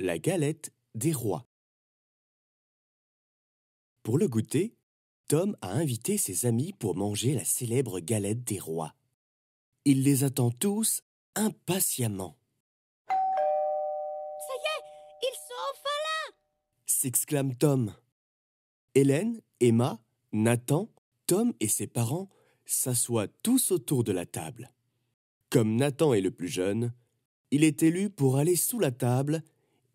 La galette des rois. Pour le goûter, Tom a invité ses amis pour manger la célèbre galette des rois. Il les attend tous impatiemment. Ça y est, ils sont enfin là s'exclame Tom. Hélène, Emma, Nathan, Tom et ses parents s'assoient tous autour de la table. Comme Nathan est le plus jeune, il est élu pour aller sous la table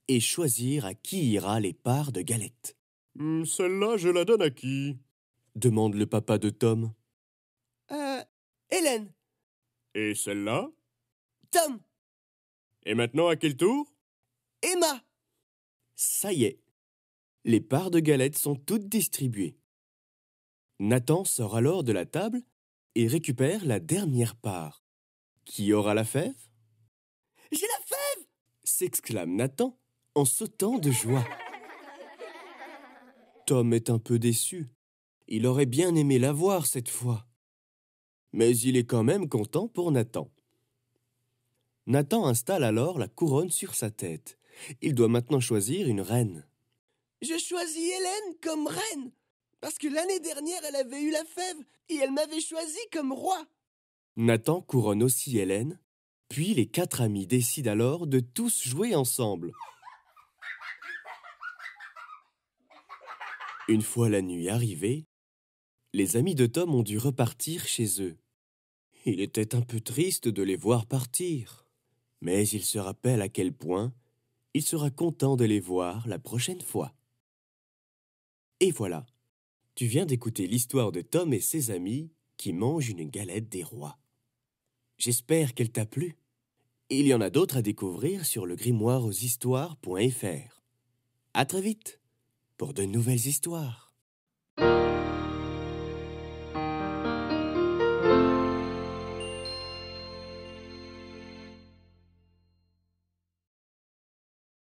et choisir à qui ira les parts de galette. Hmm, celle-là, je la donne à qui demande le papa de Tom. Euh, Hélène. Et celle-là Tom. Et maintenant, à quel tour Emma. Ça y est. Les parts de galette sont toutes distribuées. Nathan sort alors de la table et récupère la dernière part. Qui aura la fève J'ai la fève s'exclame Nathan en sautant de joie. Tom est un peu déçu. Il aurait bien aimé la voir cette fois. Mais il est quand même content pour Nathan. Nathan installe alors la couronne sur sa tête. Il doit maintenant choisir une reine. Je choisis Hélène comme reine, parce que l'année dernière elle avait eu la fève et elle m'avait choisi comme roi. Nathan couronne aussi Hélène, puis les quatre amis décident alors de tous jouer ensemble. Une fois la nuit arrivée, les amis de Tom ont dû repartir chez eux. Il était un peu triste de les voir partir, mais il se rappelle à quel point il sera content de les voir la prochaine fois. Et voilà, tu viens d'écouter l'histoire de Tom et ses amis qui mangent une galette des rois. J'espère qu'elle t'a plu. Il y en a d'autres à découvrir sur le histoires.fr. À très vite pour de nouvelles histoires.